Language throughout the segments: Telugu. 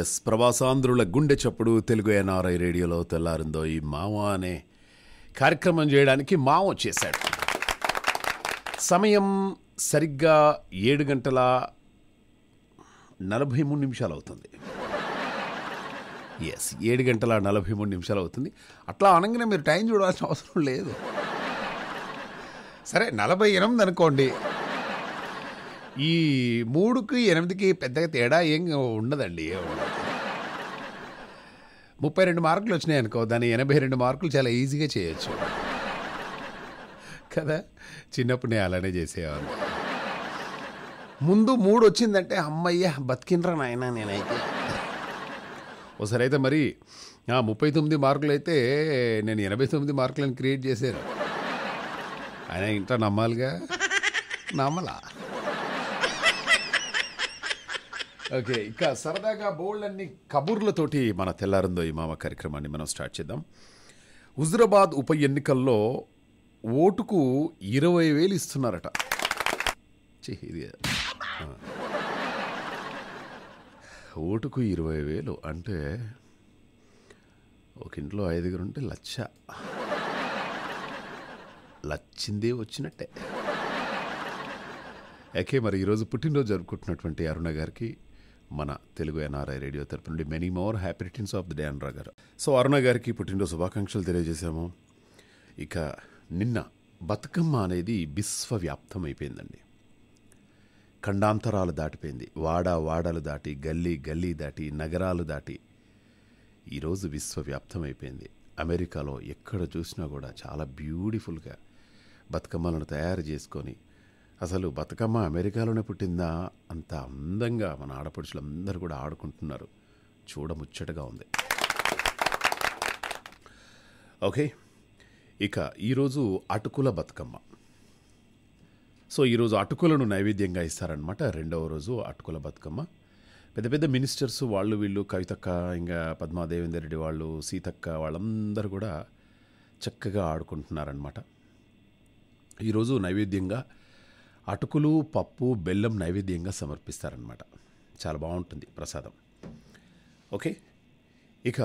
ఎస్ ప్రవాసాంధ్రుల గుండె చప్పుడు తెలుగు ఎన్ఆర్ఐ రేడియోలో తెల్లారిందో ఈ మావ అనే కార్యక్రమం చేయడానికి మావ చేశాడు సమయం సరిగ్గా ఏడు గంటల నలభై మూడు నిమిషాలు అవుతుంది ఎస్ ఏడు గంటల నలభై మూడు నిమిషాలు అవుతుంది అట్లా అనగానే మీరు టైం చూడాల్సిన అవసరం లేదు సరే నలభై ఎనిమిది అనుకోండి ఈ మూడుకి ఎనిమిదికి పెద్దగా తేడా ఏం ఉండదండి ముప్పై రెండు మార్కులు వచ్చినాయి అనుకో దాన్ని ఎనభై రెండు మార్కులు చాలా ఈజీగా చేయొచ్చు కదా చిన్నప్పుడు నేను అలానే చేసేవాడిని ముందు మూడు వచ్చిందంటే అమ్మయ్య బతికినరా నాయన నేనైతే ఒకసారి అయితే మరి ముప్పై తొమ్మిది మార్కులు అయితే నేను ఎనభై తొమ్మిది మార్కులను క్రియేట్ చేశాను ఆయన ఇంత నమ్మాలిగా నమ్మలా ఓకే ఇక సరదాగా బోల్డ్ అన్ని కబుర్లతోటి మన తెల్లారుందో ఈ మామ కార్యక్రమాన్ని మనం స్టార్ట్ చేద్దాం హుజురాబాద్ ఉప ఎన్నికల్లో ఓటుకు ఇరవై వేలు ఇస్తున్నారట ఓటుకు ఇరవై వేలు అంటే ఒక ఇంట్లో ఐదుగురు ఉంటే లచ్చ లచ్చిందే వచ్చినట్టే ఏకే మరి ఈరోజు పుట్టినరోజు జరుపుకుంటున్నటువంటి అరుణ గారికి మన తెలుగు ఎన్ఆర్ఐ రేడియో తరపు నుండి many more happy returns of the day Anura గారు సో అరుణ గారికి పుట్టినరోజు శుభాకాంక్షలు తెలియజేశాము ఇక నిన్న బతుకమ్మ అనేది విశ్వవ్యాప్తం అయిపోయిందండి ఖండాంతరాలు దాటిపోయింది వాడ వాడలు దాటి గల్లీ గల్లీ దాటి నగరాలు దాటి ఈరోజు విశ్వవ్యాప్తం అయిపోయింది అమెరికాలో ఎక్కడ చూసినా కూడా చాలా బ్యూటిఫుల్గా బతుకమ్మలను తయారు చేసుకొని అసలు బతుకమ్మ అమెరికాలోనే పుట్టిందా అంత అందంగా మన అందరూ కూడా ఆడుకుంటున్నారు చూడముచ్చటగా ఉంది ఓకే ఇక ఈరోజు అటుకుల బతుకమ్మ సో ఈరోజు అటుకులను నైవేద్యంగా ఇస్తారనమాట రెండవ రోజు అటుకుల బతుకమ్మ పెద్ద పెద్ద మినిస్టర్స్ వాళ్ళు వీళ్ళు కవితక్క ఇంకా పద్మాదేవేందర్ రెడ్డి వాళ్ళు సీతక్క వాళ్ళందరూ కూడా చక్కగా ఆడుకుంటున్నారనమాట ఈరోజు నైవేద్యంగా అటుకులు పప్పు బెల్లం నైవేద్యంగా సమర్పిస్తారనమాట చాలా బాగుంటుంది ప్రసాదం ఓకే ఇక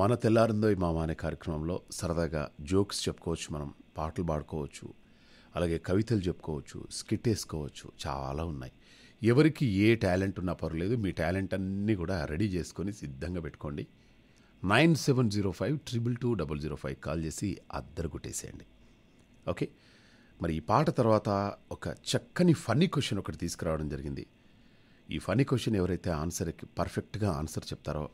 మన తెల్లారిందో మామ అనే కార్యక్రమంలో సరదాగా జోక్స్ చెప్పుకోవచ్చు మనం పాటలు పాడుకోవచ్చు అలాగే కవితలు చెప్పుకోవచ్చు స్కిట్ వేసుకోవచ్చు చాలా ఉన్నాయి ఎవరికి ఏ టాలెంట్ ఉన్నా పర్లేదు మీ టాలెంట్ అన్నీ కూడా రెడీ చేసుకొని సిద్ధంగా పెట్టుకోండి nine seven zero five triple two double zero five call చేసి అద్దరు కొట్టేసేయండి ఓకే మరి ఈ పాట తర్వాత ఒక చక్కని ఫన్నీ క్వశ్చన్ ఒకటి తీసుకురావడం జరిగింది ఈ ఫనీ క్వశ్చన్ ఎవరైతే ఆన్సర్కి పర్ఫెక్ట్గా ఆన్సర్ చెప్తారో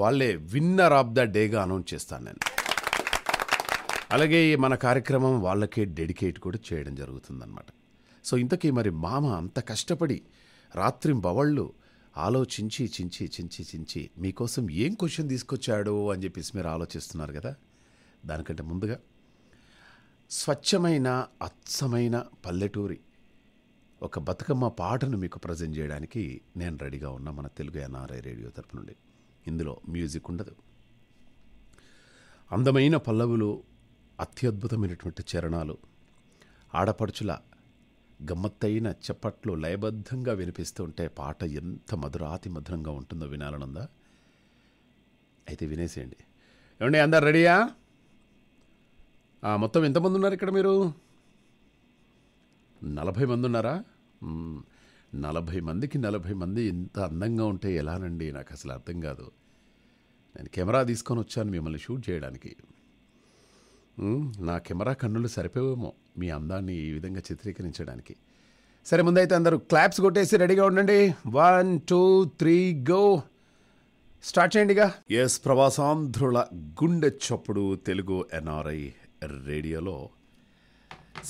వాళ్ళే విన్నర్ ఆఫ్ ద డేగా అనౌన్స్ చేస్తాను నేను అలాగే మన కార్యక్రమం వాళ్ళకే డెడికేట్ కూడా చేయడం జరుగుతుందన్నమాట సో ఇంతకీ మరి మామ అంత కష్టపడి బవళ్ళు ఆలోచించి చించి చించి చించి మీకోసం ఏం క్వశ్చన్ తీసుకొచ్చాడు అని చెప్పేసి మీరు ఆలోచిస్తున్నారు కదా దానికంటే ముందుగా స్వచ్ఛమైన అచ్చమైన పల్లెటూరి ఒక బతుకమ్మ పాటను మీకు ప్రజెంట్ చేయడానికి నేను రెడీగా ఉన్న మన తెలుగు ఎన్ఆర్ఐ రేడియో తరపు నుండి ఇందులో మ్యూజిక్ ఉండదు అందమైన పల్లవులు అత్యద్భుతమైనటువంటి చరణాలు ఆడపడుచుల గమ్మత్తైన చప్పట్లు లయబద్ధంగా వినిపిస్తుంటే పాట ఎంత మధురాతి మధురంగా ఉంటుందో వినాలనుందా అయితే వినేసేయండి ఏమండి అందరు రెడీయా మొత్తం ఎంతమంది ఉన్నారు ఇక్కడ మీరు నలభై మంది ఉన్నారా నలభై మందికి నలభై మంది ఇంత అందంగా ఉంటే ఎలానండి నాకు అసలు అర్థం కాదు నేను కెమెరా తీసుకొని వచ్చాను మిమ్మల్ని షూట్ చేయడానికి నా కెమెరా కన్నులు సరిపోవేమో మీ అందాన్ని ఈ విధంగా చిత్రీకరించడానికి సరే ముందైతే అందరూ క్లాప్స్ కొట్టేసి రెడీగా ఉండండి one two three go start చేయండిగా ఎస్ ప్రవాసాంధ్రుల గుండె చప్పుడు తెలుగు ఎన్ఆర్ఐ రేడియోలో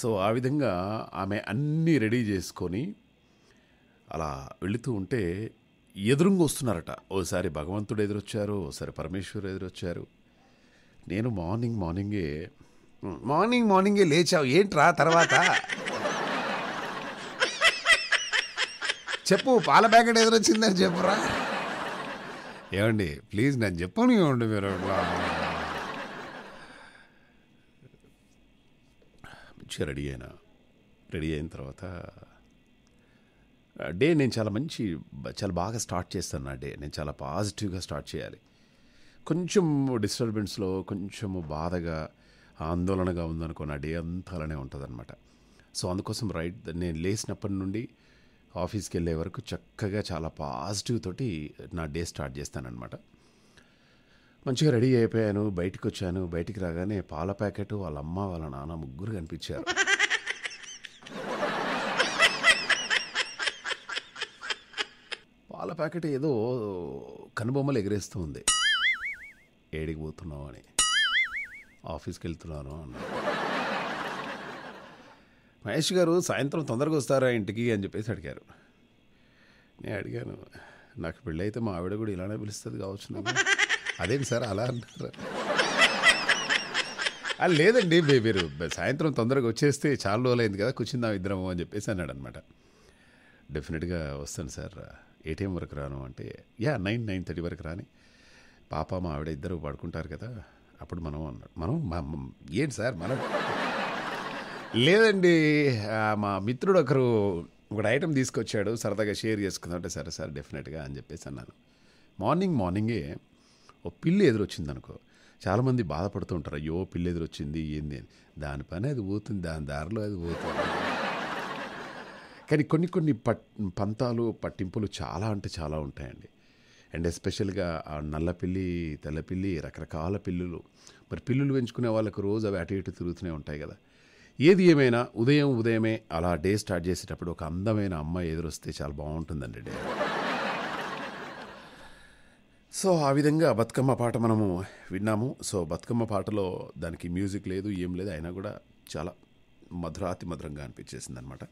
సో ఆ విధంగా ఆమె అన్నీ రెడీ చేసుకొని అలా వెళుతూ ఉంటే ఎదురుంగా వస్తున్నారట ఓసారి భగవంతుడు ఎదురొచ్చారు ఓసారి పరమేశ్వరు ఎదురొచ్చారు నేను మార్నింగ్ మార్నింగే మార్నింగ్ మార్నింగే లేచావు ఏంట్రా తర్వాత చెప్పు పాల ప్యాకెట్ ఎదురొచ్చిందని చెప్పురా ఏమండి ప్లీజ్ నేను ఇవ్వండి మీరు మంచిగా రెడీ అయినా రెడీ అయిన తర్వాత డే నేను చాలా మంచి చాలా బాగా స్టార్ట్ చేస్తాను నా డే నేను చాలా పాజిటివ్గా స్టార్ట్ చేయాలి కొంచెం డిస్టర్బెన్స్లో కొంచెము బాధగా ఆందోళనగా ఉందనుకో నా డే అంతా అలానే ఉంటుందన్నమాట సో అందుకోసం రైట్ నేను లేచినప్పటి నుండి ఆఫీస్కి వెళ్ళే వరకు చక్కగా చాలా పాజిటివ్ తోటి నా డే స్టార్ట్ అనమాట మంచిగా రెడీ అయిపోయాను బయటకు వచ్చాను బయటికి రాగానే పాల ప్యాకెట్ వాళ్ళ అమ్మ వాళ్ళ నాన్న ముగ్గురు కనిపించారు పాల ప్యాకెట్ ఏదో కనుబొమ్మలు ఎగిరేస్తూ ఉంది ఏడికి పోతున్నావు అని ఆఫీస్కి వెళ్తున్నాను అన్నాడు మహేష్ గారు సాయంత్రం తొందరగా వస్తారా ఇంటికి అని చెప్పేసి అడిగారు నేను అడిగాను నాకు పెళ్ళైతే మా ఆవిడ కూడా ఇలానే పిలుస్తుంది కావచ్చు అదేంటి సార్ అలా అంటారు అది లేదండి మీరు సాయంత్రం తొందరగా వచ్చేస్తే చాలా రోజులైంది కదా కూర్చుందాం ఇద్దరము అని చెప్పేసి అన్నాడు అనమాట డెఫినెట్గా వస్తాను సార్ ఏ వరకు రాను అంటే యా నైన్ నైన్ థర్టీ వరకు రాని పాప మా ఆవిడ ఇద్దరు పడుకుంటారు కదా అప్పుడు మనం అన్నాడు మనం ఏంటి సార్ మనం లేదండి మా మిత్రుడు ఒకరు ఒక ఐటెం తీసుకొచ్చాడు సరదాగా షేర్ చేసుకుందాం అంటే సరే సార్ డెఫినెట్గా అని చెప్పేసి అన్నాను మార్నింగ్ మార్నింగే ఓ పిల్లి ఎదురొచ్చింది అనుకో చాలామంది బాధపడుతూ ఉంటారు అయ్యో పిల్లి ఎదురొచ్చింది ఏంది అని దాని పని అది పోతుంది దాని దారిలో అది పోతుంది కానీ కొన్ని కొన్ని పట్ పంతాలు పట్టింపులు చాలా అంటే చాలా ఉంటాయండి అండ్ ఎస్పెషల్గా ఆ నల్లపిల్లి తెల్లపిల్లి రకరకాల పిల్లులు మరి పిల్లులు పెంచుకునే వాళ్ళకు రోజు అవి అటు ఇటు తిరుగుతూనే ఉంటాయి కదా ఏది ఏమైనా ఉదయం ఉదయమే అలా డే స్టార్ట్ చేసేటప్పుడు ఒక అందమైన అమ్మాయి ఎదురొస్తే చాలా బాగుంటుందండి డే సో ఆ విధంగా బతుకమ్మ పాట మనము విన్నాము సో బతుకమ్మ పాటలో దానికి మ్యూజిక్ లేదు ఏం లేదు అయినా కూడా చాలా మధురాతి మధురంగా అనిపించేసింది అనమాట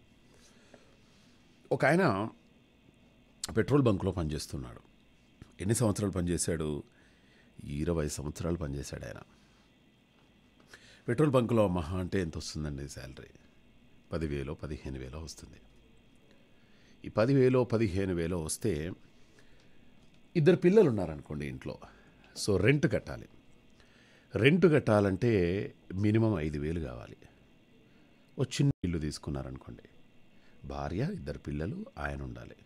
ఒక ఆయన పెట్రోల్ బంక్లో పనిచేస్తున్నాడు ఎన్ని సంవత్సరాలు పనిచేశాడు ఇరవై సంవత్సరాలు పనిచేశాడు ఆయన పెట్రోల్ బంకులో మహా అంటే ఎంత వస్తుందండి శాలరీ పదివేలో పదిహేను వేలో వస్తుంది ఈ పదివేలో పదిహేను వేలో వస్తే ఇద్దరు పిల్లలు ఉన్నారనుకోండి ఇంట్లో సో రెంట్ కట్టాలి రెంట్ కట్టాలంటే మినిమం ఐదు వేలు కావాలి ఓ చిన్న ఇల్లు తీసుకున్నారనుకోండి భార్య ఇద్దరు పిల్లలు ఆయన ఉండాలి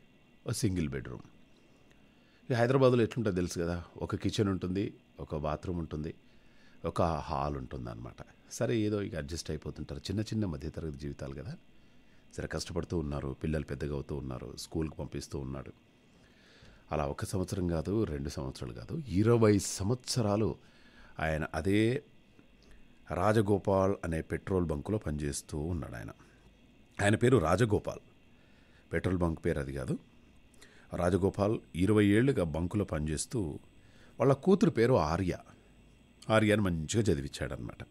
ఓ సింగిల్ బెడ్రూమ్ ఇక హైదరాబాద్లో ఎట్లుంటుందో తెలుసు కదా ఒక కిచెన్ ఉంటుంది ఒక బాత్రూమ్ ఉంటుంది ఒక హాల్ ఉంటుంది అనమాట సరే ఏదో ఇక అడ్జస్ట్ అయిపోతుంటారు చిన్న చిన్న మధ్యతరగతి జీవితాలు కదా సరే కష్టపడుతూ ఉన్నారు పిల్లలు పెద్దగా అవుతూ ఉన్నారు స్కూల్కి పంపిస్తూ ఉన్నాడు అలా ఒక సంవత్సరం కాదు రెండు సంవత్సరాలు కాదు ఇరవై సంవత్సరాలు ఆయన అదే రాజగోపాల్ అనే పెట్రోల్ బంకులో పనిచేస్తూ ఉన్నాడు ఆయన ఆయన పేరు రాజగోపాల్ పెట్రోల్ బంక్ పేరు అది కాదు రాజగోపాల్ ఇరవై ఏళ్ళుగా బంకులో పనిచేస్తూ వాళ్ళ కూతురు పేరు ఆర్య అని మంచిగా చదివించాడనమాట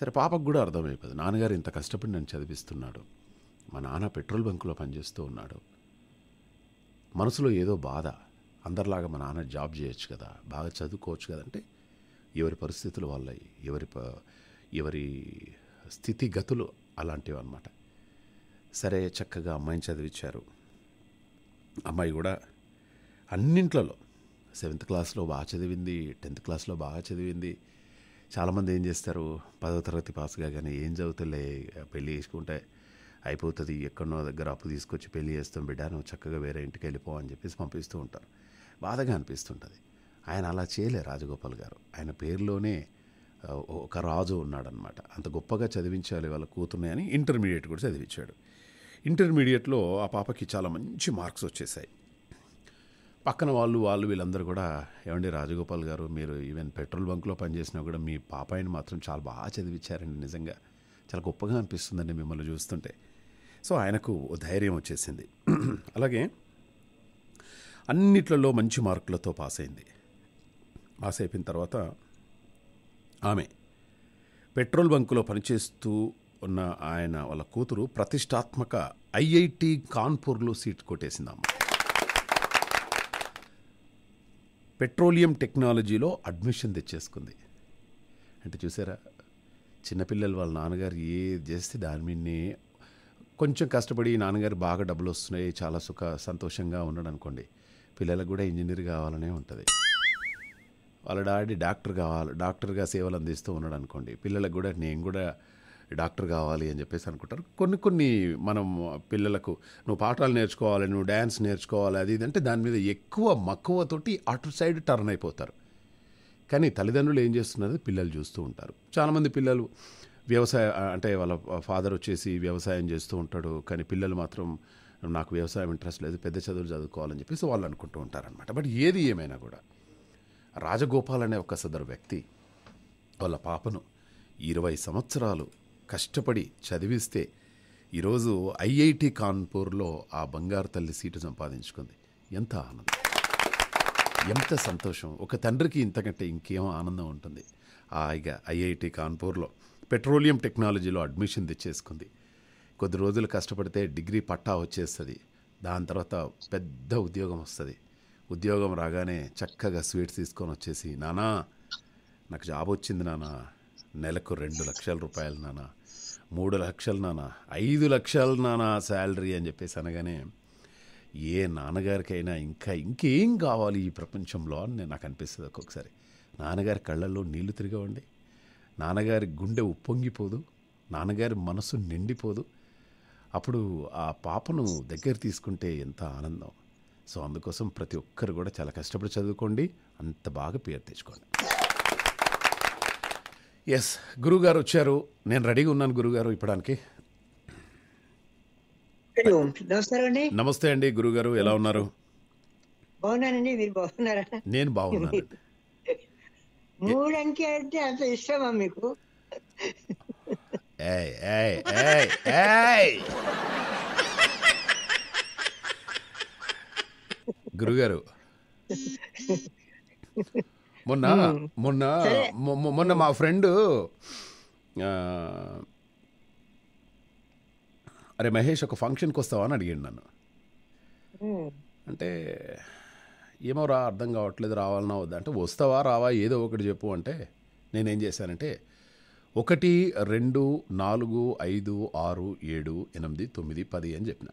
సరే పాపకు కూడా అర్థమైపోతుంది నాన్నగారు ఇంత కష్టపడి నన్ను చదివిస్తున్నాడు మా నాన్న పెట్రోల్ బంకులో పనిచేస్తూ ఉన్నాడు మనసులో ఏదో బాధ అందరిలాగా మా నాన్న జాబ్ చేయొచ్చు కదా బాగా చదువుకోవచ్చు కదంటే ఎవరి పరిస్థితులు వల్ల ఎవరి ఎవరి స్థితిగతులు అలాంటివి అనమాట సరే చక్కగా అమ్మాయిని చదివించారు అమ్మాయి కూడా అన్నింట్లలో సెవెంత్ క్లాస్లో బాగా చదివింది టెన్త్ క్లాస్లో బాగా చదివింది చాలామంది ఏం చేస్తారు పదవ తరగతి పాస్గా కానీ ఏం చదివితేలే పెళ్ళి చేసుకుంటే అయిపోతుంది ఎక్కడో దగ్గర అప్పు తీసుకొచ్చి పెళ్లి చేస్తాం బిడ్డ నువ్వు చక్కగా వేరే ఇంటికి వెళ్ళిపో అని చెప్పేసి పంపిస్తూ ఉంటారు బాధగా అనిపిస్తుంటుంది ఆయన అలా చేయలే రాజగోపాల్ గారు ఆయన పేరులోనే ఒక రాజు ఉన్నాడనమాట అంత గొప్పగా చదివించాలి వాళ్ళ కూతుర్ని అని ఇంటర్మీడియట్ కూడా చదివించాడు ఇంటర్మీడియట్లో ఆ పాపకి చాలా మంచి మార్క్స్ వచ్చేసాయి పక్కన వాళ్ళు వాళ్ళు వీళ్ళందరూ కూడా ఏమండి రాజగోపాల్ గారు మీరు ఈవెన్ పెట్రోల్ బంక్లో పనిచేసినా కూడా మీ పాపాయిని మాత్రం చాలా బాగా చదివించారండి నిజంగా చాలా గొప్పగా అనిపిస్తుందండి మిమ్మల్ని చూస్తుంటే సో ఆయనకు ధైర్యం వచ్చేసింది అలాగే అన్నిట్లలో మంచి మార్కులతో పాస్ అయింది పాస్ అయిపోయిన తర్వాత ఆమె పెట్రోల్ బంకులో పనిచేస్తూ ఉన్న ఆయన వాళ్ళ కూతురు ప్రతిష్టాత్మక ఐఐటి కాన్పూర్లో సీట్ కొట్టేసిందమ్మ పెట్రోలియం టెక్నాలజీలో అడ్మిషన్ తెచ్చేసుకుంది అంటే చూసారా చిన్నపిల్లలు వాళ్ళ నాన్నగారు ఏది చేస్తే దాని మీదనే కొంచెం కష్టపడి నాన్నగారు బాగా డబ్బులు వస్తున్నాయి చాలా సుఖ సంతోషంగా ఉన్నాడు అనుకోండి పిల్లలకు కూడా ఇంజనీర్ కావాలనే ఉంటుంది వాళ్ళ డాడీ డాక్టర్ కావాలి డాక్టర్గా సేవలు అందిస్తూ ఉన్నాడు అనుకోండి పిల్లలకు కూడా నేను కూడా డాక్టర్ కావాలి అని చెప్పేసి అనుకుంటారు కొన్ని కొన్ని మనం పిల్లలకు నువ్వు పాఠాలు నేర్చుకోవాలి నువ్వు డ్యాన్స్ నేర్చుకోవాలి అది ఇదంటే దాని మీద ఎక్కువ మక్కువతోటి అటు సైడ్ టర్న్ అయిపోతారు కానీ తల్లిదండ్రులు ఏం చేస్తున్నారు పిల్లలు చూస్తూ ఉంటారు చాలామంది పిల్లలు వ్యవసాయ అంటే వాళ్ళ ఫాదర్ వచ్చేసి వ్యవసాయం చేస్తూ ఉంటాడు కానీ పిల్లలు మాత్రం నాకు వ్యవసాయం ఇంట్రెస్ట్ లేదు పెద్ద చదువులు చదువుకోవాలని చెప్పేసి వాళ్ళు అనుకుంటూ ఉంటారనమాట బట్ ఏది ఏమైనా కూడా రాజగోపాల్ అనే ఒక సదరు వ్యక్తి వాళ్ళ పాపను ఇరవై సంవత్సరాలు కష్టపడి చదివిస్తే ఈరోజు ఐఐటి కాన్పూర్లో ఆ బంగారు తల్లి సీటు సంపాదించుకుంది ఎంత ఆనందం ఎంత సంతోషం ఒక తండ్రికి ఇంతకంటే ఇంకేం ఆనందం ఉంటుంది ఆ ఇక ఐఐటి కాన్పూర్లో పెట్రోలియం టెక్నాలజీలో అడ్మిషన్ తెచ్చేసుకుంది కొద్ది రోజులు కష్టపడితే డిగ్రీ పట్టా వచ్చేస్తుంది దాని తర్వాత పెద్ద ఉద్యోగం వస్తుంది ఉద్యోగం రాగానే చక్కగా స్వీట్స్ తీసుకొని వచ్చేసి నానా నాకు జాబ్ వచ్చింది నానా నెలకు రెండు లక్షల రూపాయలు నానా మూడు లక్షలు నానా ఐదు లక్షలు నానా శాలరీ అని చెప్పేసి అనగానే ఏ నాన్నగారికైనా ఇంకా ఇంకేం కావాలి ఈ ప్రపంచంలో అని నాకు అనిపిస్తుంది ఒక్కొక్కసారి నాన్నగారి కళ్ళల్లో నీళ్లు తిరగవండి నాన్నగారి గుండె ఉప్పొంగిపోదు నాన్నగారి మనసు నిండిపోదు అప్పుడు ఆ పాపను దగ్గర తీసుకుంటే ఎంత ఆనందం సో అందుకోసం ప్రతి ఒక్కరు కూడా చాలా కష్టపడి చదువుకోండి అంత బాగా పేరు తెచ్చుకోండి ఎస్ గురుగారు వచ్చారు నేను రెడీగా ఉన్నాను గురుగారు ఇప్పడానికి నమస్తే అండి గురుగారు ఎలా ఉన్నారు బాగున్నానండి మీరు బాగున్నారా నేను బాగున్నాను మూడు అంకె అంటే అంత ఇష్టమా మీకు గురుగారు మొన్న మొన్న మొన్న మా ఫ్రెండ్ అరే మహేష్ ఒక ఫంక్షన్కి వస్తావా అని అడిగాడు నన్ను అంటే ఏమో రా అర్థం కావట్లేదు రావాలన్నా వద్దా అంటే వస్తావా రావా ఏదో ఒకటి చెప్పు అంటే నేనేం చేశానంటే ఒకటి రెండు నాలుగు ఐదు ఆరు ఏడు ఎనిమిది తొమ్మిది పది అని చెప్పిన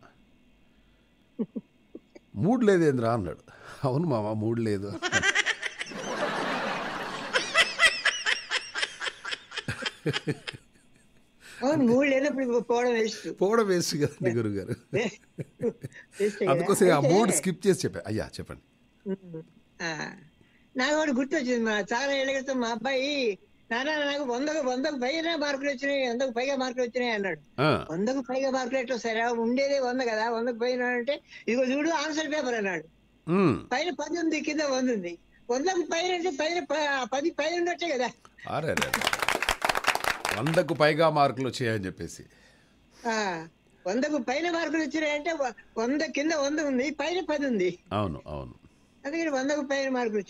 మూడు లేదేంద్రా అన్నాడు అవును మామ మూడు లేదు పోవడం వేస్ట్ కదండి గురుగారు అందుకోసం ఆ మూడు స్కిప్ చేసి చెప్పా అయ్యా చెప్పండి నాకు ఒకటి వచ్చింది మా చాలా ఏళ్ళ క్రితం మా అబ్బాయి నాన్న నాకు వందకు వందకు పైన మార్కులు వచ్చినాయి వందకు పైగా మార్కులు వచ్చినాయి అన్నాడు వందకు పైగా మార్కులు ఎట్లా సరే ఉండేదే వంద కదా వందకు పైన అంటే ఇదిగో చూడు ఆన్సర్ పేపర్ అన్నాడు పైన పది ఉంది కింద వంద ఉంది వందకు పైన అంటే పైన పది పైన ఉండొచ్చే కదా వందకు పైగా మార్కులు వచ్చాయని చెప్పేసి వందకు పైన మార్కులు వచ్చినాయి అంటే వంద కింద వంద ఉంది పైన పది ఉంది అవును అవును అందుకని వందకు పైన మార్కులు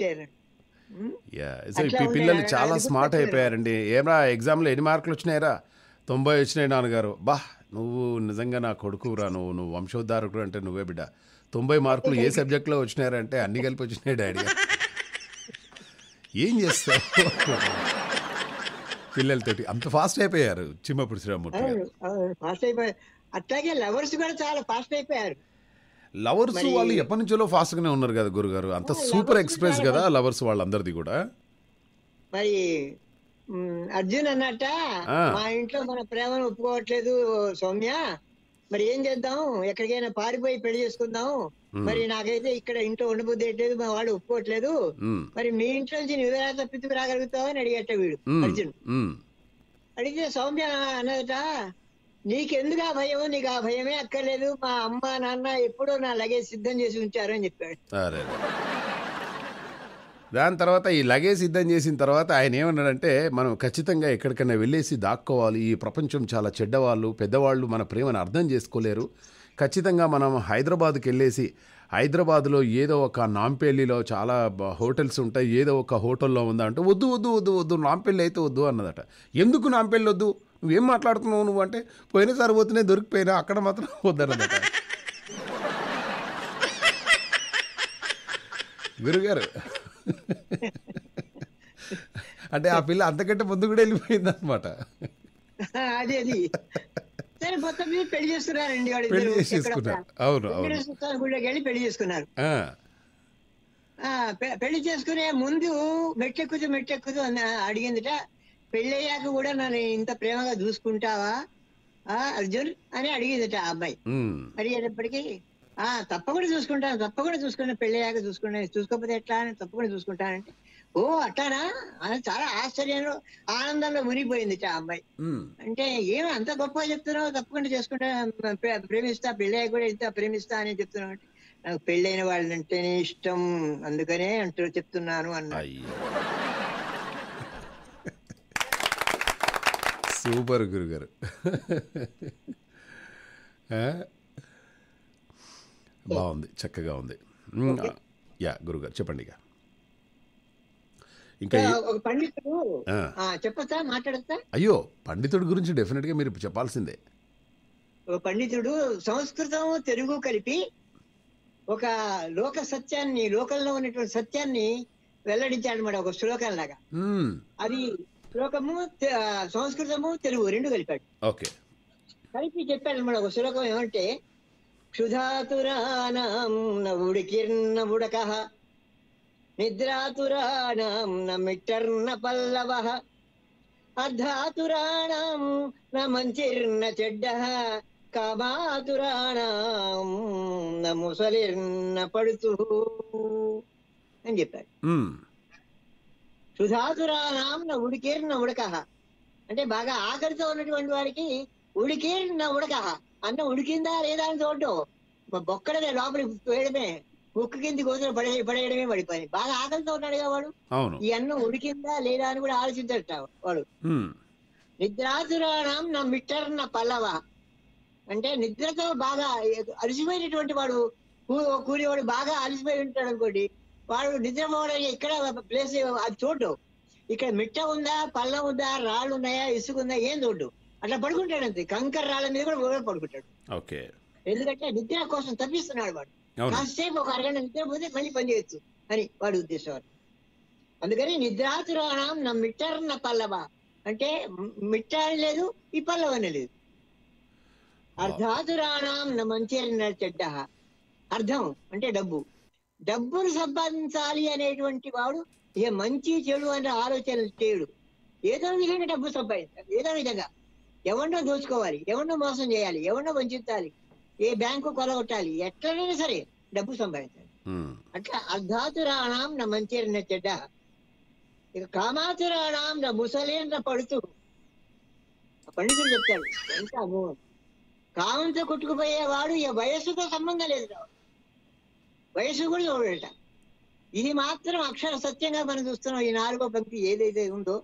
పిల్లలు చాలా స్మార్ట్ అయిపోయారండి ఏమరా ఎగ్జామ్లో ఎన్ని మార్కులు వచ్చినాయరా తొంభై వచ్చినాయి నాన్నగారు బా నువ్వు నిజంగా నా కొడుకురా నువ్వు నువ్వు వంశోద్ధారకుడు అంటే నువ్వే బిడ్డ తొంభై మార్కులు ఏ సబ్జెక్ట్లో వచ్చినారంటే అన్ని కలిపి వచ్చినాయి డాడీ ఏం చేస్తావు పిల్లలతోటి అంత ఫాస్ట్ అయిపోయారు చిమ్మపుడు శ్రీరామూర్తి ఫాస్ట్ అయిపోయారు అట్లాగే లవర్స్ కూడా చాలా ఫాస్ట్ అయిపోయారు లవర్స్ వాళ్ళు ఎప్పటి నుంచో ఫాస్ట్ గానే ఉన్నారు కదా గురుగారు అంత సూపర్ ఎక్స్ప్రెస్ కదా లవర్స్ వాళ్ళందరిది కూడా మరి అర్జున్ అన్నట్ట మా ఇంట్లో మన ప్రేమను ఒప్పుకోవట్లేదు సౌమ్య మరి ఏం చేద్దాం ఎక్కడికైనా పారిపోయి పెళ్లి చేసుకుందాం మరి నాకైతే ఇక్కడ ఇంట్లో ఉండబుద్ధి లేదు మా వాళ్ళు ఒప్పుకోవట్లేదు మరి మీ ఇంట్లో నుంచి నువ్వు ఎలా తప్పించుకు రాగలుగుతావు అని అడిగేట వీడు అర్జున్ అడిగితే సౌమ్య అన్నదట నీకెందుకు ఆ భయం నీకు ఆ భయమే అక్కర్లేదు మా అమ్మ నాన్న ఎప్పుడో నా లగేజ్ సిద్ధం చేసి ఉంచారు అని చెప్పాడు దాని తర్వాత ఈ లగేజ్ సిద్ధం చేసిన తర్వాత ఆయన ఏమన్నాడంటే మనం ఖచ్చితంగా ఎక్కడికైనా వెళ్ళేసి దాక్కోవాలి ఈ ప్రపంచం చాలా చెడ్డవాళ్ళు పెద్దవాళ్ళు మన ప్రేమను అర్థం చేసుకోలేరు ఖచ్చితంగా మనం హైదరాబాద్కి వెళ్ళేసి హైదరాబాద్లో ఏదో ఒక నాంపెల్లిలో చాలా హోటల్స్ ఉంటాయి ఏదో ఒక హోటల్లో ఉందా అంటే వద్దు వద్దు వద్దు వద్దు నాంపెల్లి అయితే వద్దు అన్నదట ఎందుకు నాంపెల్లి వద్దు నువ్వేం మాట్లాడుతున్నావు నువ్వు అంటే పోయినసారి పోతేనే దొరికిపోయినా అక్కడ మాత్రం వద్దరు గురుగారు అంటే ఆ పిల్ల అంతకంటే ముందు కూడా వెళ్ళిపోయింది అనమాట అది పెళ్లి అవును పెళ్లి చేసుకున్నారు పెళ్లి చేసుకునే ముందు మెట్టెక్కుదు మెట్టెక్కుదు అని అడిగిందిట పెళ్ళయ్యాక కూడా నన్ను ఇంత ప్రేమగా చూసుకుంటావా ఆ అర్జున్ అని అడిగిందట ఆ అబ్బాయి అడిగేటప్పటికి ఆ తప్పకుండా చూసుకుంటాను తప్పకుండా చూసుకున్నాను పెళ్ళయ్యాక చూసుకున్నాను చూసుకోకపోతే ఎట్లా అని తప్పకుండా చూసుకుంటానంటే ఓ అట్లానా అని చాలా ఆశ్చర్యంలో ఆనందంలో మునిగిపోయింది ఆ అబ్బాయి అంటే ఏమి అంత గొప్ప చెప్తున్నావు తప్పకుండా చేసుకుంటా ప్రేమిస్తా పెళ్ళయ్యాక కూడా ఇంత ప్రేమిస్తా అని చెప్తున్నావు అంటే నాకు పెళ్ళైన వాళ్ళంటేనే ఇష్టం అందుకనే అంటూ చెప్తున్నాను అన్నా సూపర్ గురుగారు బాగుంది చక్కగా ఉంది యా గురుగారు చెప్పండి ఇంకా చెప్పచ్చా అయ్యో పండితుడు గురించి డెఫినెట్ గా మీరు చెప్పాల్సిందే పండితుడు సంస్కృతం తెలుగు కలిపి ఒక లోక సత్యాన్ని లోకంలో ఉన్నటువంటి సత్యాన్ని వెల్లడించాడు అనమాట ఒక శ్లోకం లాగా అది శ్లోకము సంస్కృతము తెలుగు రెండు కలిపాడు ఓకే కలిపి చెప్పాడు అనమాట ఒక శ్లోకం ఏమంటే క్షుధాతురాణం నవుడికిర్న ఉడక నిద్రాతురాణం నమిట్టర్న పల్లవ అర్ధాతురాణం న మంచిర్న చెడ్డ కామాతురాణం న ముసలిర్న పడుతూ అని చెప్పాడు సుధాసురానాం నా ఉడికేరిన ఉడక అంటే బాగా ఆఖరితో ఉన్నటువంటి వారికి ఉడికేరిన ఉడక అన్న ఉడికిందా లేదా అని చూడటం బొక్కడనే లోపలికి వేయడమే ముక్కు కింది కోసిన పడే పడేయడమే పడిపోయింది బాగా ఆకలితో ఉన్నాడుగా వాడు ఈ అన్నం ఉడికిందా లేదా అని కూడా ఆలోచించట వాడు నిద్రాసురాణం నా మిట్టర్ నా పల్లవ అంటే నిద్రతో బాగా అలసిపోయినటువంటి వాడు కూరేవాడు బాగా అలసిపోయి ఉంటాడు అనుకోండి వాడు నిద్రపోవడానికి ఇక్కడ ప్లేస్ అది చూడు ఇక్కడ మిట్ట ఉందా పళ్ళ ఉందా రాళ్ళు ఉన్నాయా ఇసుక ఉందా ఏం చూడు అట్లా పడుకుంటాడు అంతే కంకర రాళ్ళ మీద కూడా పడుకుంటాడు ఓకే ఎందుకంటే నిద్ర కోసం తప్పిస్తున్నాడు వాడు కాసేపు ఒక అరగంట నిద్రపోతే మళ్ళీ పని చేయొచ్చు అని వాడి ఉద్దేశం వాడు అందుకని నిద్రాతురాణం నా మిట్టర్ నా పల్లవ అంటే మిట్ట లేదు ఈ పల్లవ లేదు అర్ధాతురాణం నా మంచి చెడ్డ అర్థం అంటే డబ్బు డబ్బులు సంపాదించాలి అనేటువంటి వాడు ఏ మంచి చెడు అనే ఆలోచన చేయడు ఏదో విధంగా డబ్బు సంపాదించాలి ఏదో విధంగా ఎవరినో దోచుకోవాలి ఎవరినో మోసం చేయాలి ఎవరినో వంచాలి ఏ బ్యాంకు కొలగొట్టాలి ఎట్లనైనా సరే డబ్బు సంపాదించాలి అట్లా అర్ధాతురాణం నా మంచి చెడ్డ ఇక కామాతురాణం నా ముసలేన పడుతూ పండితులు చెప్తాడు ఎంత అమోఘం కామంతో కొట్టుకుపోయేవాడు ఏ వయస్సుతో సంబంధం లేదు వయసు కూడా చూడట ఇది మాత్రం అక్షర సత్యంగా మనం చూస్తున్నాం ఈ నాలుగో పంక్తి ఏదైతే ఉందో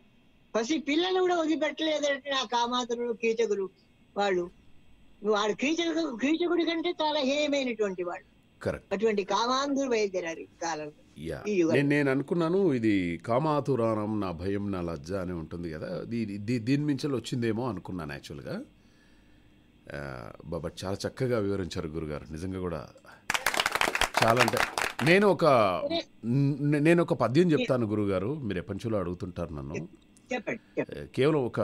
పసి పిల్లలు కూడా వదిలిపెట్టలేదంటే నా కామాతరులు కీచకులు వాళ్ళు వాడు కీచకు కీచకుడి కంటే చాలా హేయమైనటువంటి వాడు అటువంటి కామాంధులు బయలుదేరారు కాలంలో నేను అనుకున్నాను ఇది కామాతురానం నా భయం నా లజ్జ అని ఉంటుంది కదా దీని మించలు వచ్చిందేమో అనుకున్నాను యాక్చువల్గా బాబా చాలా చక్కగా వివరించారు గురుగారు నిజంగా కూడా చాలా అంటే నేను ఒక నేను ఒక పద్యం చెప్తాను గురుగారు మీరు ఎప్పటిలో అడుగుతుంటారు నన్ను కేవలం ఒక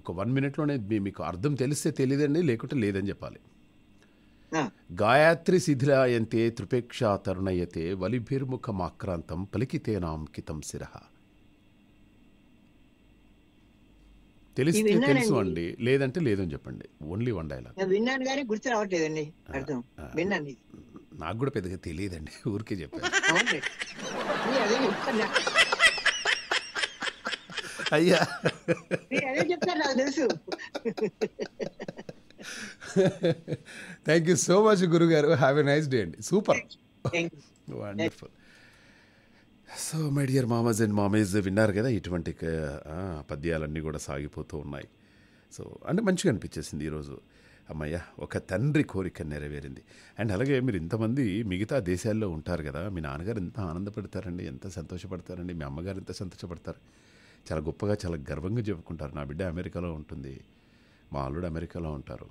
ఒక వన్ మినిట్లోనే మీకు అర్థం తెలిస్తే తెలియదండి లేకుంటే లేదని చెప్పాలి గాయత్రి శిథిలాయంతే త్రిపేక్షా తరుణయతే వలిభిర్ముఖమాక్రాంతం పలికితేనాంకితం శిర తెలిస్తే తెలుసు అండి లేదంటే లేదని చెప్పండి ఓన్లీ వన్ డైలాగ్ విన్నాను కానీ గుర్తు రావట్లేదండి అర్థం విన్నాను నాకు కూడా పెద్దగా తెలియదండి ఊరికే చెప్పాను అయ్యా థ్యాంక్ యూ సో మచ్ గురుగారు హ్యావ్ ఎ నైస్ డే అండి super wonderful so my dear మామాజ్ అండ్ మామేజ్ విన్నారు కదా ఇటువంటి పద్యాలన్నీ కూడా సాగిపోతూ ఉన్నాయి సో అంటే మంచిగా అనిపించేసింది ఈరోజు అమ్మయ్య ఒక తండ్రి కోరిక నెరవేరింది అండ్ అలాగే మీరు ఇంతమంది మిగతా దేశాల్లో ఉంటారు కదా మీ నాన్నగారు ఎంత ఆనందపడతారండి ఎంత సంతోషపడతారండి మీ అమ్మగారు ఎంత సంతోషపడతారు చాలా గొప్పగా చాలా గర్వంగా చెప్పుకుంటారు నా బిడ్డ అమెరికాలో ఉంటుంది మా అల్లుడు అమెరికాలో ఉంటారు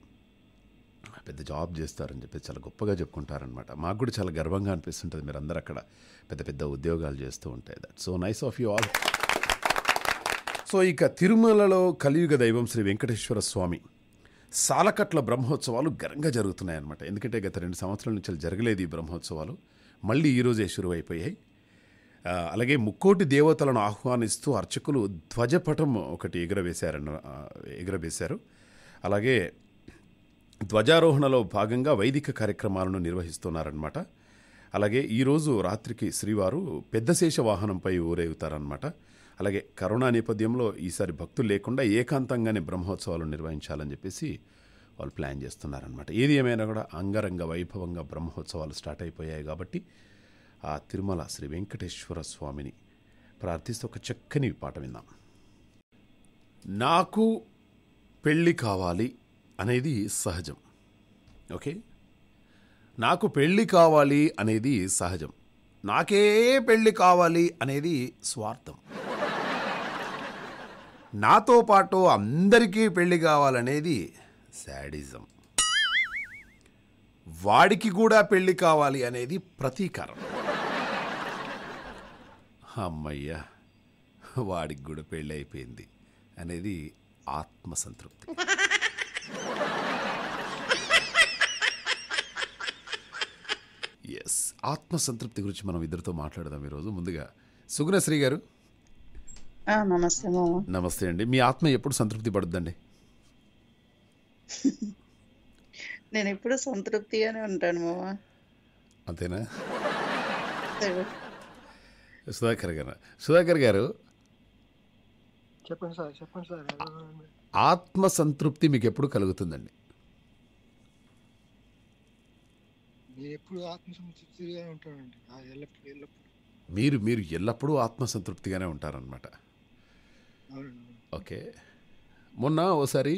పెద్ద జాబ్ చేస్తారని చెప్పి చాలా గొప్పగా చెప్పుకుంటారనమాట మాకు కూడా చాలా గర్వంగా అనిపిస్తుంటుంది మీరు అందరు అక్కడ పెద్ద పెద్ద ఉద్యోగాలు చేస్తూ ఉంటాయి that so nice of you all so ఇక తిరుమలలో కలియుగ దైవం శ్రీ వెంకటేశ్వర స్వామి సాలకట్ల బ్రహ్మోత్సవాలు ఘనంగా జరుగుతున్నాయన్నమాట ఎందుకంటే గత రెండు సంవత్సరాల నుంచి జరగలేదు ఈ బ్రహ్మోత్సవాలు మళ్ళీ ఈరోజే అయిపోయాయి అలాగే ముక్కోటి దేవతలను ఆహ్వానిస్తూ అర్చకులు ధ్వజపటం ఒకటి ఎగురవేశారన్న ఎగురవేశారు అలాగే ధ్వజారోహణలో భాగంగా వైదిక కార్యక్రమాలను నిర్వహిస్తున్నారనమాట అలాగే ఈరోజు రాత్రికి శ్రీవారు పెద్దశేష వాహనంపై ఊరేగుతారనమాట అలాగే కరోనా నేపథ్యంలో ఈసారి భక్తులు లేకుండా ఏకాంతంగానే బ్రహ్మోత్సవాలు నిర్వహించాలని చెప్పేసి వాళ్ళు ప్లాన్ చేస్తున్నారనమాట ఏది ఏమైనా కూడా అంగరంగ వైభవంగా బ్రహ్మోత్సవాలు స్టార్ట్ అయిపోయాయి కాబట్టి ఆ తిరుమల శ్రీ వెంకటేశ్వర స్వామిని ప్రార్థిస్తూ ఒక చక్కని పాట విందాం నాకు పెళ్ళి కావాలి అనేది సహజం ఓకే నాకు పెళ్ళి కావాలి అనేది సహజం నాకే పెళ్ళి కావాలి అనేది స్వార్థం నాతో పాటు అందరికీ పెళ్లి కావాలనేది శాడిజం వాడికి కూడా పెళ్లి కావాలి అనేది ప్రతీకారం అమ్మయ్యా వాడికి కూడా పెళ్ళి అయిపోయింది అనేది ఆత్మసంతృప్తి ఎస్ ఆత్మసంతృప్తి గురించి మనం ఇద్దరితో మాట్లాడదాం ఈరోజు ముందుగా సుగుణశ్రీ గారు నమస్తే మామ నమస్తే అండి మీ ఆత్మ ఎప్పుడు సంతృప్తి పడుద్దండి నేను ఎప్పుడు సంతృప్తిగానే ఉంటాను మామ అంతేనా సుధాకర్ గారు సుధాకర్ గారు చెప్పండి సార్ చెప్పండి సార్ ఆత్మ సంతృప్తి మీకు ఎప్పుడు కలుగుతుందండి ఎప్పుడు ఆత్మ ఉంటానండి మీరు మీరు ఎల్లప్పుడూ ఆత్మ సంతృప్తిగానే ఉంటారనమాట ఓకే మొన్న ఓసారి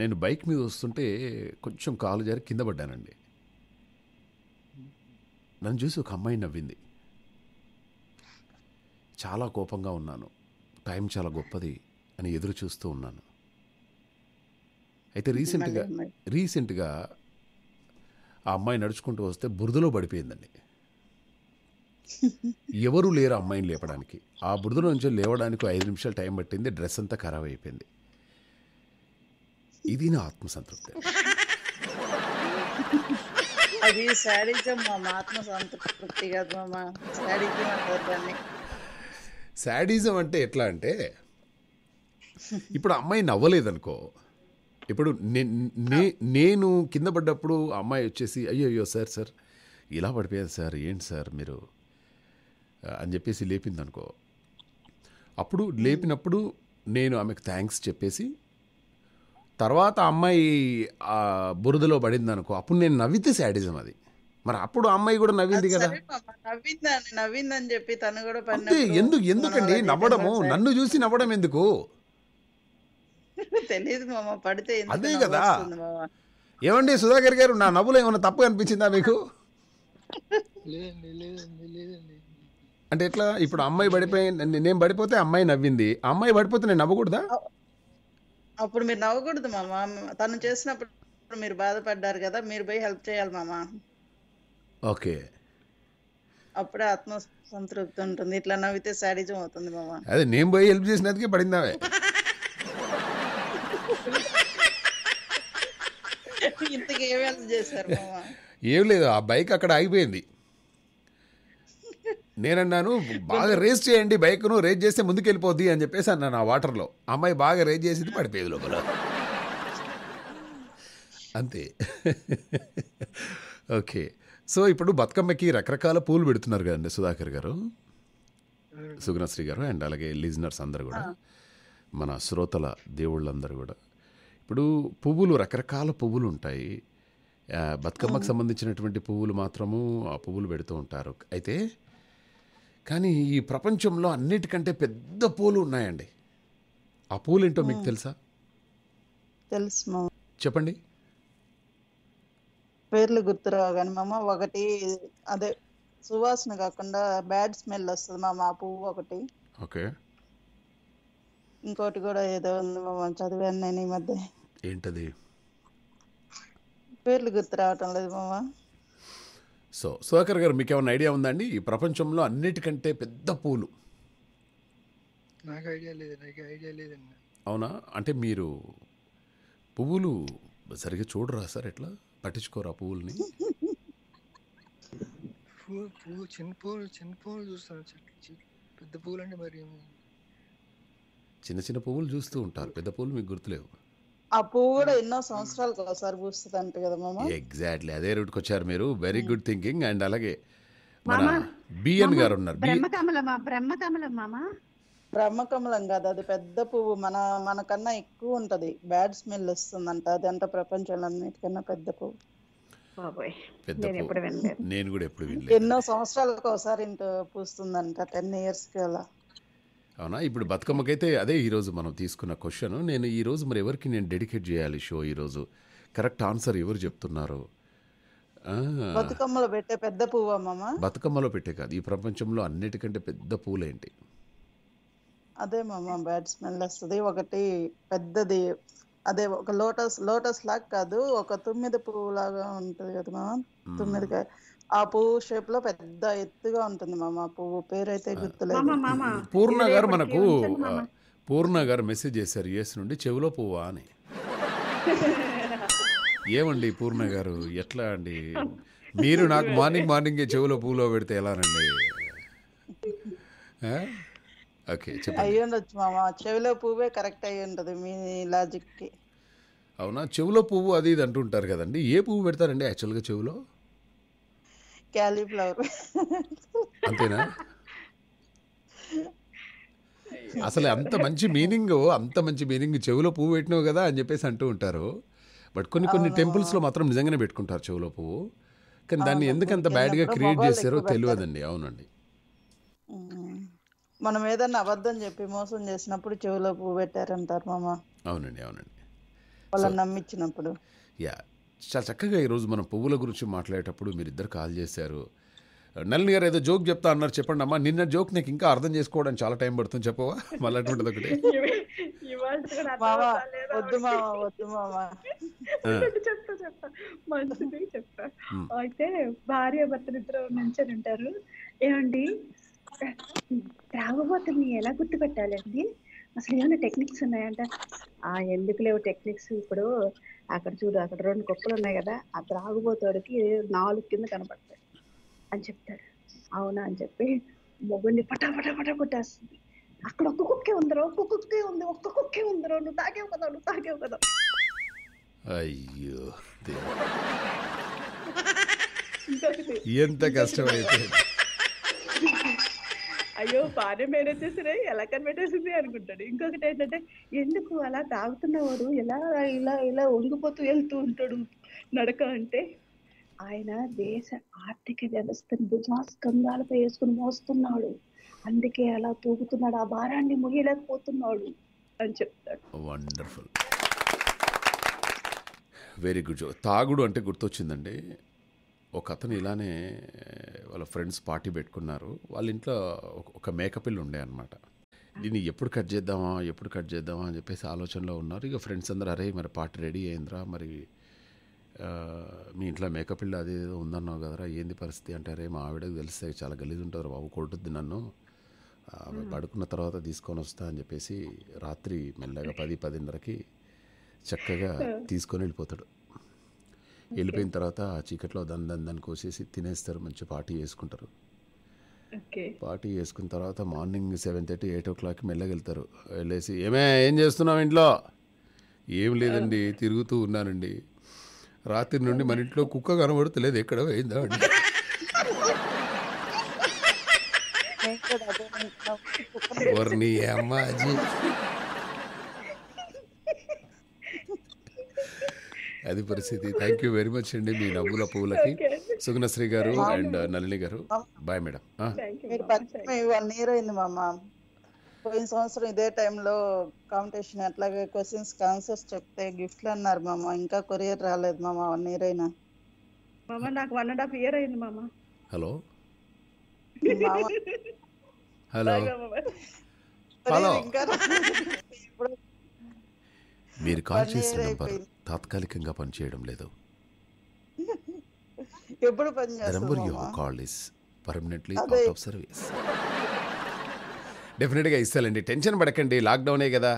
నేను బైక్ మీద వస్తుంటే కొంచెం కాలు జారి కింద పడ్డానండి నన్ను చూసి ఒక అమ్మాయి నవ్వింది చాలా కోపంగా ఉన్నాను టైం చాలా గొప్పది అని ఎదురు చూస్తూ ఉన్నాను అయితే రీసెంట్గా రీసెంట్గా ఆ అమ్మాయి నడుచుకుంటూ వస్తే బురదలో పడిపోయిందండి ఎవరూ లేరు అమ్మాయిని లేపడానికి ఆ బురద నుంచి లేవడానికి ఐదు నిమిషాలు టైం పట్టింది డ్రెస్ అంతా ఖరాబ్ అయిపోయింది ఇది నా ఆత్మసంతృప్తి అది శాడీజం అంటే ఎట్లా అంటే ఇప్పుడు అమ్మాయి నవ్వలేదనుకో ఇప్పుడు నేను కింద పడ్డప్పుడు అమ్మాయి వచ్చేసి అయ్యో అయ్యో సార్ సార్ ఇలా పడిపోయారు సార్ ఏంటి సార్ మీరు అని చెప్పేసి లేపింది అనుకో అప్పుడు లేపినప్పుడు నేను ఆమెకు థ్యాంక్స్ చెప్పేసి తర్వాత అమ్మాయి బురదలో పడింది అనుకో అప్పుడు నేను నవ్వితే శాడిజం అది మరి అప్పుడు అమ్మాయి కూడా నవ్వింది కదా నవ్విందని చెప్పి తను కూడా అంతే ఎందుకు ఎందుకండి నవ్వడము నన్ను చూసి నవ్వడం ఎందుకు మామ పడితే అదే కదా ఏమండి సుధాకర్ గారు నా నవ్వులు ఏమైనా తప్పు అనిపించిందా మీకు లేదండి లేదండి లేదండి అంటే ఎట్లా ఇప్పుడు అమ్మాయి పడిపోయి నేను పడిపోతే అమ్మాయి నవ్వింది అమ్మాయి పడిపోతే నేను నవ్వకూడదా అప్పుడు మీరు నవ్వకూడదు మామా తను చేసినప్పుడు మీరు బాధపడ్డారు కదా మీరు పోయి హెల్ప్ చేయాలి మామా ఓకే అప్పుడే ఆత్మ సంతృప్తి ఉంటుంది ఇట్లా నవ్వితే సాడీజం అవుతుంది మామ అదే నేను పోయి హెల్ప్ చేసినందుకే పడిందావే ఇంతకేమి హెల్ప్ చేశారు మామా ఏం లేదు ఆ బైక్ అక్కడ ఆగిపోయింది నేనన్నాను బాగా రేస్ చేయండి బైక్ను రేస్ చేస్తే ముందుకెళ్ళిపోద్ది అని చెప్పేసి అన్నాను ఆ వాటర్లో అమ్మాయి బాగా రేస్ చేసింది పడిపోయేది లోపల అంతే ఓకే సో ఇప్పుడు బతుకమ్మకి రకరకాల పూలు పెడుతున్నారు కదండి సుధాకర్ గారు సుగుణశ్రీ గారు అండ్ అలాగే లిజనర్స్ అందరు కూడా మన శ్రోతల దేవుళ్ళందరూ కూడా ఇప్పుడు పువ్వులు రకరకాల పువ్వులు ఉంటాయి బతుకమ్మకు సంబంధించినటువంటి పువ్వులు మాత్రము ఆ పువ్వులు పెడుతూ ఉంటారు అయితే కానీ ఈ ప్రపంచంలో అన్నిటికంటే పెద్ద పూలు ఉన్నాయండి ఆ పూలు ఏంటో మీకు తెలుసా తెలుసు చెప్పండి పేర్లు గుర్తురావు కానీ మామ ఒకటి అదే సువాసన కాకుండా బ్యాడ్ స్మెల్ వస్తుంది మామ ఆ పువ్వు ఒకటి ఓకే ఇంకోటి కూడా ఏదో ఉంది మామ చదివాను నేను ఈ మధ్య ఏంటది పేర్లు గుర్తు రావటం లేదు మామ సో సుధాకర్ గారు మీకు ఏమైనా ఐడియా ఉందండి ఈ ప్రపంచంలో అన్నిటికంటే పెద్ద పూలు నాకు ఐడియా లేదు నాకు ఐడియా లేదండి అవునా అంటే మీరు పువ్వులు సరిగ్గా చూడరా సార్ ఎట్లా పట్టించుకోరా పువ్వుల్ని చిన్న పువ్వులు చిన్న పువ్వులు చూస్తాను పెద్ద పువ్వులు అంటే మరి చిన్న చిన్న పువ్వులు చూస్తూ ఉంటారు పెద్ద పువ్వులు మీకు గుర్తులేవు ఆ పువ్వు కూడా hmm. ఎన్నో hmm. సంవత్సరాలకు ఒకసారి పూస్తుంది అంట కదా మామ ఎగ్జాక్ట్లీ అదే రూట్కి వచ్చారు మీరు వెరీ గుడ్ థింకింగ్ అండ్ అలాగే మన బిఎన్ గారు ఉన్నారు బ్రహ్మకమలం బ్రహ్మకమలం మామ బ్రహ్మకమలం కాదు అది పెద్ద పువ్వు మన మనకన్నా ఎక్కువ ఉంటది బ్యాడ్ స్మెల్ వస్తుందంట అది అంత ప్రపంచంలో అన్నిటికన్నా పెద్ద పువ్వు పెద్ద నేను కూడా ఎప్పుడు ఎన్నో సంవత్సరాలకు ఒకసారి ఇంత పూస్తుందంట టెన్ ఇయర్స్ కి అలా అవునా ఇప్పుడు బతుకమ్మకైతే అదే ఈరోజు మనం తీసుకున్న క్వశ్చన్ నేను ఈరోజు మరి ఎవరికి నేను డెడికేట్ చేయాలి షో ఈరోజు కరెక్ట్ ఆన్సర్ ఎవరు చెప్తున్నారు బతుకమ్మలో పెట్టే పెద్ద పువ్వమ్మ బతుకమ్మలో పెట్టే కాదు ఈ ప్రపంచంలో అన్నిటికంటే పెద్ద పూలేంటి అదే మామ బ్యాడ్ స్మెల్ వస్తుంది ఒకటి పెద్దది అదే ఒక లోటస్ లోటస్ లాగా కాదు ఒక తుమ్మిది పువ్వు లాగా ఉంటుంది కదా మామ తుమ్మిది ఆ పువ్వు షేప్ లో పెద్ద ఎత్తుగా ఉంటుంది మామ పువ్వు పేరైతే గుర్తులేదు పూర్ణ గారు మనకు పూర్ణ గారు మెసేజ్ చేశారు ఎస్ నుండి చెవిలో పువ్వు అని ఏమండి పూర్ణ గారు ఎట్లా అండి మీరు నాకు మార్నింగ్ మార్నింగ్ చెవిలో పూలో పెడితే ఎలానండి ఓకే అయ్యి ఉండొచ్చు మామ చెవిలో పువ్వే కరెక్ట్ అయ్యి ఉంటుంది మీ లాజిక్కి అవునా చెవిలో పువ్వు అది ఇది అంటుంటారు కదండి ఏ పువ్వు పెడతారండి యాక్చువల్గా చెవిలో క్యాలీఫ్లవర్ అంతేనా అసలు అంత మంచి మీనింగ్ అంత మంచి మీనింగ్ చెవిలో పువ్వు పెట్టినావు కదా అని చెప్పేసి అంటూ ఉంటారు బట్ కొన్ని కొన్ని టెంపుల్స్లో మాత్రం నిజంగానే పెట్టుకుంటారు చెవిలో పువ్వు కానీ దాన్ని ఎందుకంత బ్యాడ్గా క్రియేట్ చేశారో తెలియదండి అవునండి మనం ఏదన్నా అబద్ధం చెప్పి మోసం చేసినప్పుడు చెవిలో పువ్వు పెట్టారంటారు మామ అవునండి అవునండి వాళ్ళని నమ్మించినప్పుడు యా చాలా చక్కగా ఈరోజు మనం పువ్వుల గురించి మాట్లాడేటప్పుడు మీరిద్దరు కాల్ చేశారు నల్లి గారు ఏదో జోక్ చెప్తా అన్నారు చెప్పండి అమ్మా నిన్న జోక్ నీకు ఇంకా అర్థం చేసుకోవడానికి చాలా టైం పడుతుంది చెప్పవా మళ్ళీ అటువంటిది ఒకటి చెప్తా చెప్తా మంచిది చెప్తా అయితే భార్య భర్తలు ఇద్దరు ఉంటారు ఏమండి త్రాగబోతుని ఎలా అండి అసలు ఏమైనా టెక్నిక్స్ ఉన్నాయంట ఆ ఎందుకు లేవు టెక్నిక్స్ ఇప్పుడు అక్కడ చూడు అక్కడ రెండు కుక్కలు ఉన్నాయి కదా ఆ త్రాగుబోతోడికి నాలుగు కింద కనపడతాయి అని చెప్తాడు అవునా అని చెప్పి మొగ్గుని పటా పటా పటా కొట్టేస్తుంది అక్కడ ఒక్క కుక్కే ఉందరో ఒక్క కుక్కే ఉంది ఒక్క కుక్కే ఉందరో నువ్వు తాగేవు కదా నువ్వు తాగేవు కదా అయ్యో ఎంత కష్టమైతే అయ్యో బాగానే మేనేజ్ చేసినాయి ఎలా కనిపెట్టేసింది అనుకుంటాడు ఇంకొకటి ఏంటంటే ఎందుకు అలా తాగుతున్నవాడు ఎలా ఇలా ఇలా వంగిపోతూ వెళ్తూ ఉంటాడు నడక అంటే ఆయన దేశ ఆర్థిక వ్యవస్థను భుజాస్కంధాలపై వేసుకుని మోస్తున్నాడు అందుకే అలా తూగుతున్నాడు ఆ భారాన్ని ముగియలేకపోతున్నాడు అని చెప్తాడు వండర్ఫుల్ వెరీ గుడ్ తాగుడు అంటే గుర్తొచ్చిందండి ఒక అతను ఇలానే వాళ్ళ ఫ్రెండ్స్ పార్టీ పెట్టుకున్నారు వాళ్ళ ఇంట్లో ఒక మేకపిల్లు ఉండే అనమాట దీన్ని ఎప్పుడు కట్ చేద్దామా ఎప్పుడు కట్ చేద్దామా అని చెప్పేసి ఆలోచనలో ఉన్నారు ఇక ఫ్రెండ్స్ అందరూ అరే మరి పార్టీ రెడీ అయిందిరా మరి మీ ఇంట్లో మేకపిల్లు అది ఉందన్నావు కదరా ఏంది పరిస్థితి అరే మా ఆవిడకు తెలిస్తే చాలా గలీజ్ ఉంటారు బాబు కొట్టుద్ది నన్ను పడుకున్న తర్వాత తీసుకొని వస్తా అని చెప్పేసి రాత్రి మెల్లగా పది పదిన్నరకి చక్కగా తీసుకొని వెళ్ళిపోతాడు వెళ్ళిపోయిన తర్వాత ఆ చీకట్లో దాని దన్ దాన్ని కోసేసి తినేస్తారు మంచి పార్టీ చేసుకుంటారు పార్టీ చేసుకున్న తర్వాత మార్నింగ్ సెవెన్ థర్టీ ఎయిట్ ఓ క్లాక్కి మెల్లగెళ్తారు వెళ్ళేసి ఏమే ఏం చేస్తున్నావు ఇంట్లో ఏం లేదండి తిరుగుతూ ఉన్నానండి రాత్రి నుండి మన ఇంట్లో కుక్క కనబడతలేదు ఎక్కడ పోయిందా అండి వర్ణి అమ్మాజీ అది పరిస్థితి థ్యాంక్ యూ వెరీ మచ్ అండి మీ నవ్వుల పువ్వులకి సుగుణశ్రీ గారు అండ్ uh, నలిని గారు బాయ్ మేడం అయింది పోయిన సంవత్సరం ఇదే టైంలో కాంపిటీషన్ అట్లాగే క్వశ్చన్స్ ఆన్సర్స్ చెప్తే గిఫ్ట్లు అన్నారు మామ ఇంకా కొరియర్ రాలేదు మామ వన్ ఇయర్ అయినా మామ నాకు వన్ అండ్ హాఫ్ ఇయర్ అయింది మామ హలో హలో హలో మీరు కాల్ చేసిన నంబర్ తాత్కాలికంగా పనిచేయడం లేదు ఎప్పుడు call is permanently out of service డెఫినెట్గా ఇస్తానండి టెన్షన్ పడకండి లాక్డౌనే కదా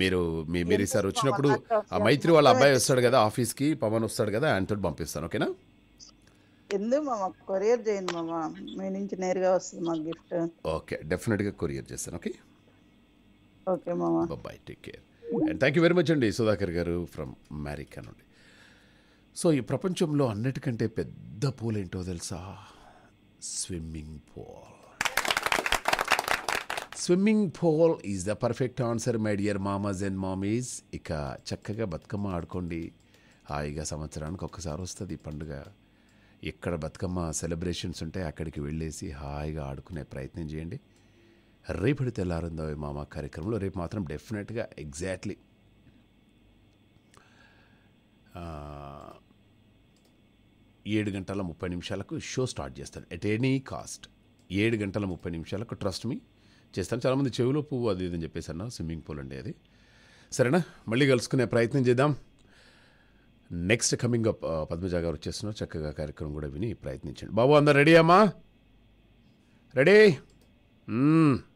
మీరు మీ మీరు ఈసారి వచ్చినప్పుడు ఆ మైత్రి వాళ్ళ అబ్బాయి వస్తాడు కదా ఆఫీస్కి పవన్ వస్తాడు కదా ఆయనతో పంపిస్తాను ఓకేనా ఎందుకు మామా కొరియర్ చేయండి మామ మీ నుంచి నేరుగా వస్తుంది మా గిఫ్ట్ ఓకే డెఫినెట్గా కొరియర్ చేస్తాను ఓకే ఓకే మామ bye take care and thank you very much అండి సుధాకర్ గారు ఫ్రమ్ అమెరికా నుండి సో ఈ ప్రపంచంలో అన్నిటికంటే పెద్ద పూల్ ఏంటో తెలుసా swimming pool swimming pool is the perfect answer my dear మామాజ్ అండ్ మామీస్ ఇక చక్కగా బతుకమ్మ ఆడుకోండి హాయిగా సంవత్సరానికి ఒక్కసారి వస్తుంది పండుగ ఎక్కడ బతుకమ్మ సెలబ్రేషన్స్ ఉంటే అక్కడికి వెళ్ళేసి హాయిగా ఆడుకునే ప్రయత్నం చేయండి రేపటి తెల్లారిందో మామ కార్యక్రమంలో రేపు మాత్రం డెఫినెట్గా ఎగ్జాక్ట్లీ ఏడు గంటల ముప్పై నిమిషాలకు షో స్టార్ట్ చేస్తాను ఎట్ ఎనీ కాస్ట్ ఏడు గంటల ముప్పై నిమిషాలకు ట్రస్ట్ మీ చేస్తాను చాలామంది చెవిలో పువ్వు అది ఇదని చెప్పేసి అన్న స్విమ్మింగ్ పూల్ అండి అది సరేనా మళ్ళీ కలుసుకునే ప్రయత్నం చేద్దాం నెక్స్ట్ కమింగ్ అప్ పద్మజా గారు వచ్చేస్తున్నారు చక్కగా కార్యక్రమం కూడా విని ప్రయత్నించండి బాబు అందరు రెడీ అమ్మా రెడీ